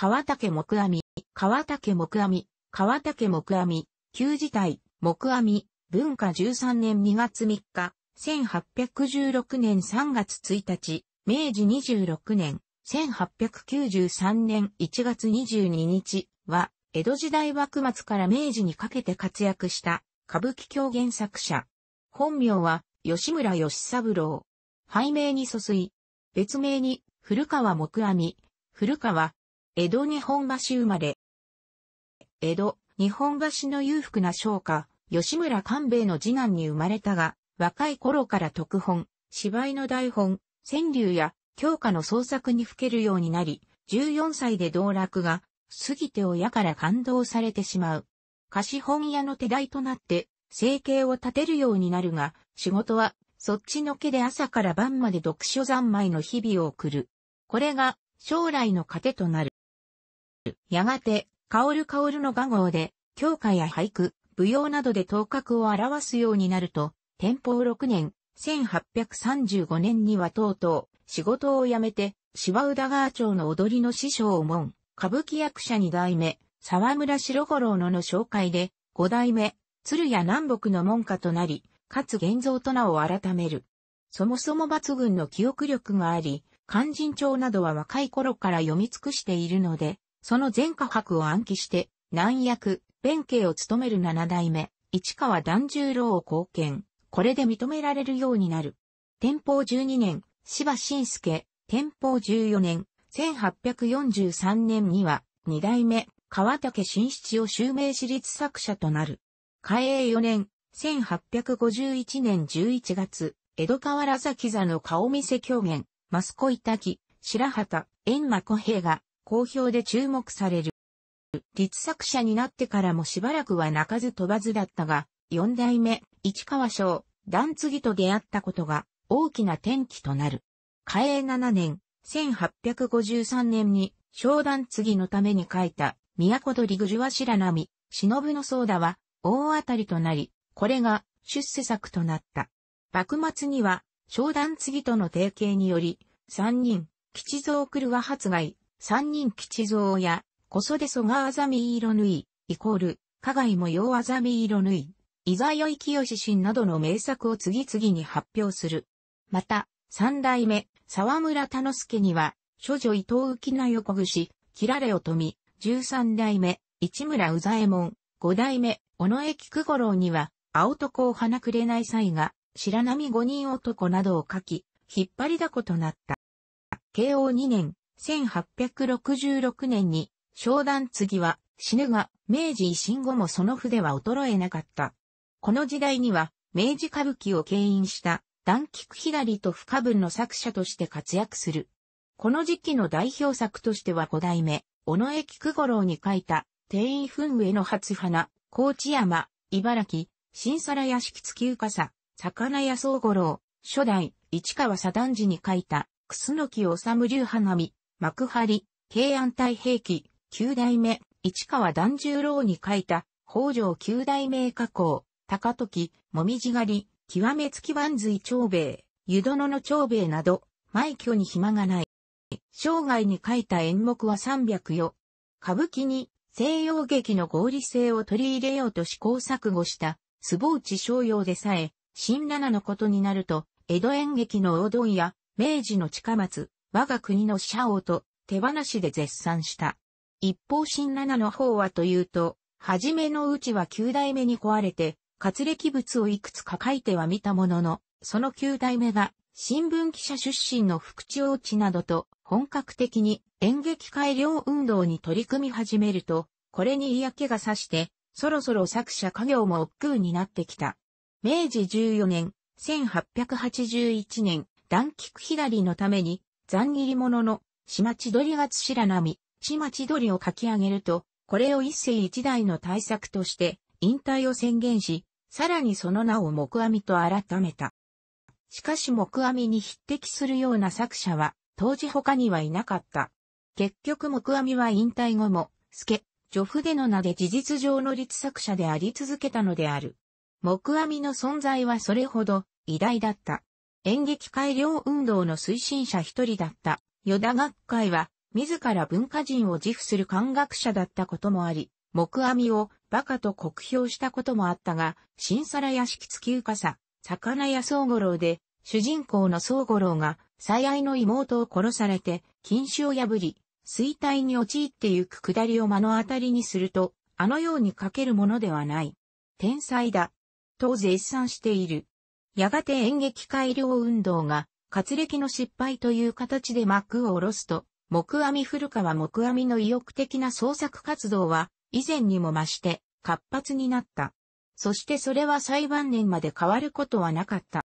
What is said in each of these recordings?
川竹木阿弥、川竹木阿弥、川竹木阿弥、旧時代、木阿弥、文化13年2月3日、1816年3月1日、明治26年、1893年1月22日は、江戸時代幕末から明治にかけて活躍した歌舞伎狂言作者。本名は吉村義三郎。拝名に疎水。別名に古川木阿弥、古川江戸日本橋生まれ。江戸、日本橋の裕福な商家、吉村官兵衛の次男に生まれたが、若い頃から特本、芝居の台本、川柳や教科の創作にふけるようになり、14歳で道楽が過ぎて親から感動されてしまう。貸本屋の手代となって、生計を立てるようになるが、仕事は、そっちのけで朝から晩まで読書三昧の日々を送る。これが、将来の糧となる。やがて、薫薫の画号で、教科や俳句、舞踊などで頭角を表すようになると、天保6年、1835年にはとうとう、仕事を辞めて、芝浦川町の踊りの師匠を門、歌舞伎役者二代目、沢村白五郎のの紹介で、五代目、鶴屋南北の門下となり、かつ現像と名を改める。そもそも抜群の記憶力があり、肝心帳などは若い頃から読み尽くしているので、その前科博を暗記して、南役、弁慶を務める七代目、市川團十郎を貢献。これで認められるようになる。天保十二年、芝新介、天保十四年、1843年には、二代目、川竹新七を襲名私立作者となる。開永四年、1851年11月、江戸川原崎座の顔見せ狂言、マスコイタキ、白畑、円馬小平が、好評で注目される。立作者になってからもしばらくは泣かず飛ばずだったが、四代目、市川省、段次と出会ったことが大きな転機となる。嘉永七年、1853年に、商段次のために書いた、都鳥ぐじわ白波、忍のソーは、大当たりとなり、これが、出世作となった。幕末には、商段次との提携により、三人、吉蔵来るは発害、三人吉蔵や、小袖蘇があざみ色縫い、イコール、加害模様あざみ色縫い、伊沢よい清しんなどの名作を次々に発表する。また、三代目、沢村の之助には、諸女伊藤浮名横串、切られおとみ、十三代目、市村宇左衛門、五代目、尾上菊五郎には、青男を花くれない際が、白波五人男などを書き、引っ張りだことなった。慶応二年、1866年に、商談次は死ぬが、明治維新後もその筆は衰えなかった。この時代には、明治歌舞伎を牽引した、断菊左と不可分の作者として活躍する。この時期の代表作としては五代目、尾上菊五郎に書いた、定員噴への初花、高知山、茨城、新皿屋敷月うかさ、魚屋総五郎、初代、市川左段次に書いた、楠木治流花見、幕張、慶安太平記、九代目、市川團十郎に書いた、北条九代目加工、高時、もみじ狩り、極めつき万髄長兵衛、湯殿の長兵衛など、埋挙に暇がない。生涯に書いた演目は三百余。歌舞伎に西洋劇の合理性を取り入れようと試行錯誤した、坪内逍用でさえ、新七のことになると、江戸演劇の黄金や、明治の近松、我が国の社王と手放しで絶賛した。一方新七の方はというと、はじめのうちは九代目に壊れて、活歴物をいくつか書いてはみたものの、その九代目が新聞記者出身の福長地などと本格的に演劇改良運動に取り組み始めると、これに嫌気がさして、そろそろ作者家業も億劫になってきた。明治14年、1881年、断菊左のために残切り者の、島千鳥がつしらなみ、島千鳥を書き上げると、これを一世一代の対策として、引退を宣言し、さらにその名を木阿弥と改めた。しかし木阿弥に匹敵するような作者は、当時他にはいなかった。結局木阿弥は引退後も、助、女父での名で事実上の立作者であり続けたのである。木阿弥の存在はそれほど偉大だった。演劇改良運動の推進者一人だった、与田学会は、自ら文化人を自負する漢学者だったこともあり、黙阿弥を馬鹿と酷評したこともあったが、新皿屋敷月浮かさ、魚屋宗五郎で、主人公の宗五郎が、最愛の妹を殺されて、禁酒を破り、衰退に陥ってゆく下りを目の当たりにすると、あのように書けるものではない。天才だ。と絶賛している。やがて演劇改良運動が、活歴の失敗という形で幕を下ろすと、木阿弥古川木阿弥の意欲的な創作活動は、以前にも増して、活発になった。そしてそれは最晩年まで変わることはなかった。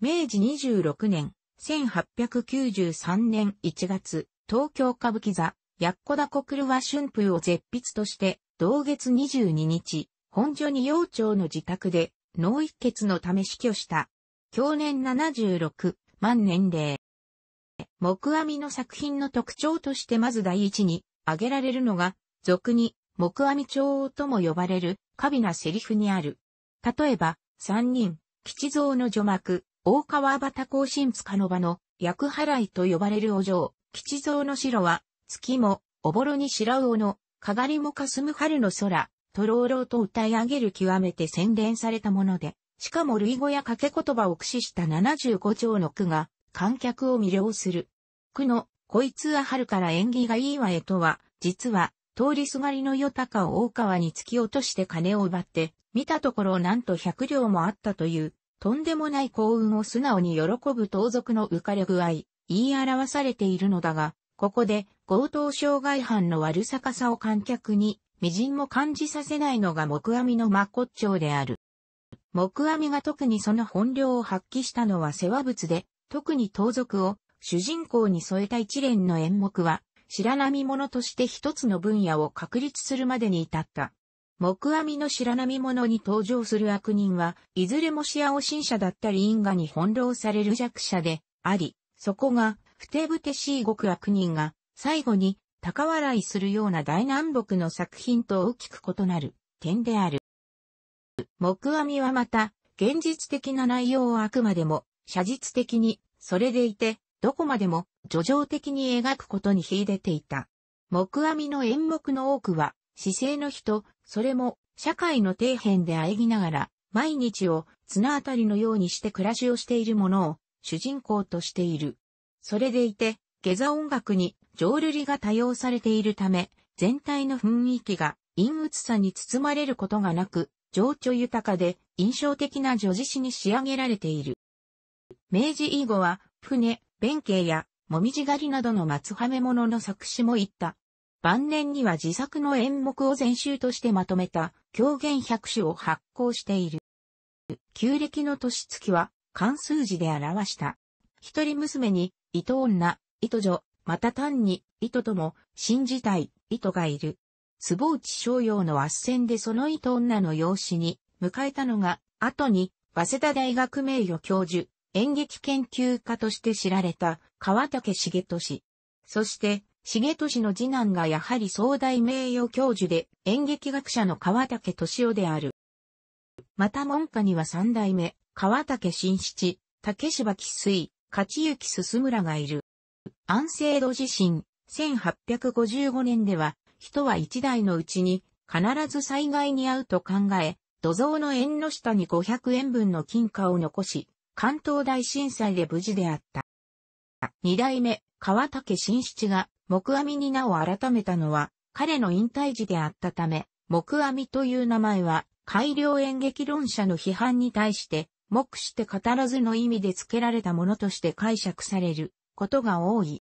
明治26年、1893年1月、東京歌舞伎座、やっこだこくるは春風を絶筆として、同月22日、本所に幼町の自宅で、脳一血のため死去した。去年76万年齢。木阿弥の作品の特徴としてまず第一に挙げられるのが、俗に木阿弥長とも呼ばれる、過微なセリフにある。例えば、三人、吉蔵の序幕、大川端甲信塚の場の、役払いと呼ばれるお嬢、吉蔵の城は、月も、おぼろに白魚の、かがりもかすむ春の空、とろうろうと歌い上げる極めて洗練されたもので、しかも類語や掛け言葉を駆使した75条の句が観客を魅了する。句の、こいつは春から縁起がいいわえとは、実は、通りすがりの夜高を大川に突き落として金を奪って、見たところなんと100両もあったという、とんでもない幸運を素直に喜ぶ盗賊の浮かれ具合、言い表されているのだが、ここで強盗傷害犯の悪さかさを観客に微塵も感じさせないのが木阿弥の真骨頂である。木阿弥が特にその本領を発揮したのは世話物で、特に盗賊を主人公に添えた一連の演目は、白波物として一つの分野を確立するまでに至った。木阿弥の白波物に登場する悪人は、いずれも視野を信者だったり因果に翻弄される弱者であり、そこが、ふてぶてしい極悪人が、最後に高笑いするような大南北の作品と大きく異なる点である。木阿弥はまた、現実的な内容をあくまでも、写実的に、それでいて、どこまでも、叙情的に描くことに秀でていた。木阿弥の演目の多くは、姿勢の人、それも、社会の底辺で喘ぎながら、毎日を綱あたりのようにして暮らしをしているものを主人公としている。それでいて、下座音楽に浄瑠璃が多用されているため、全体の雰囲気が陰鬱さに包まれることがなく、情緒豊かで印象的な女子詩に仕上げられている。明治以後は、船、弁慶や、もみじ狩りなどの松はめ物の作詞もいった。晩年には自作の演目を全集としてまとめた、狂言百首を発行している。旧暦の年月は、漢数字で表した。一人娘に、伊藤女、糸女、また単に、糸とも、信じたい、糸がいる。坪内商用の圧戦でその糸女の養子に、迎えたのが、後に、早稲田大学名誉教授、演劇研究家として知られた、川竹重俊。そして、重俊の次男がやはり総大名誉教授で、演劇学者の川竹俊夫である。また門下には三代目、川竹新七、竹芝吉水、勝幸進村がいる。安政度地震、1855年では、人は一代のうちに必ず災害に遭うと考え、土蔵の縁の下に500円分の金貨を残し、関東大震災で無事であった。二代目、川竹新七が木阿弥に名を改めたのは、彼の引退時であったため、木阿弥という名前は、改良演劇論者の批判に対して、目して語らずの意味で付けられたものとして解釈されることが多い。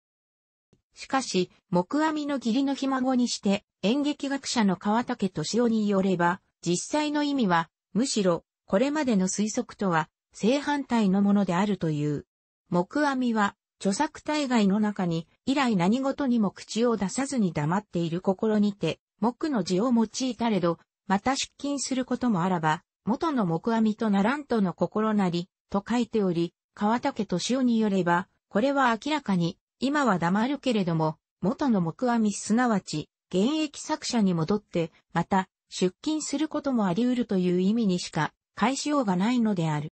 しかし、木阿弥の義理のひ孫にして演劇学者の川竹敏夫によれば、実際の意味は、むしろ、これまでの推測とは正反対のものであるという。木阿弥は、著作大外の中に、以来何事にも口を出さずに黙っている心にて、木の字を用いたれど、また出勤することもあらば、元の木阿弥とならんとの心なり、と書いており、川竹敏夫によれば、これは明らかに、今は黙るけれども、元の木阿弥すなわち、現役作者に戻って、また、出勤することもあり得るという意味にしか、返しようがないのである。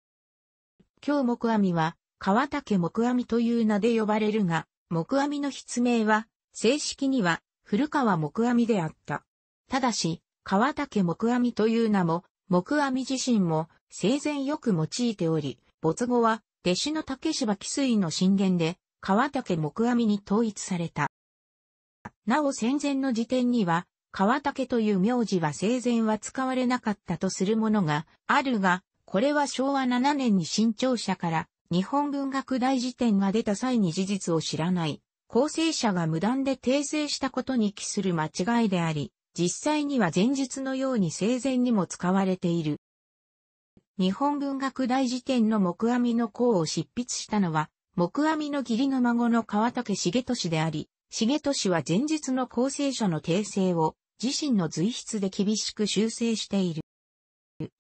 今日木阿弥は、川竹木阿弥という名で呼ばれるが、木阿弥の筆名は、正式には、古川木阿弥であった。ただし、川竹木阿弥という名も、木阿弥自身も生前よく用いており、没後は弟子の竹芝紀水の神言で、川竹木阿弥に統一された。なお戦前の時点には、川竹という名字は生前は使われなかったとするものがあるが、これは昭和7年に新潮社から日本文学大辞典が出た際に事実を知らない、構成者が無断で訂正したことに期する間違いであり、実際には前述のように生前にも使われている。日本文学大辞典の木阿弥の項を執筆したのは、木阿弥の義理の孫の川竹重俊であり、重俊は前日の構成書の訂正を自身の随筆で厳しく修正している。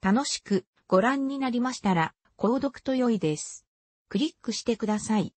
楽しくご覧になりましたら、購読と良いです。クリックしてください。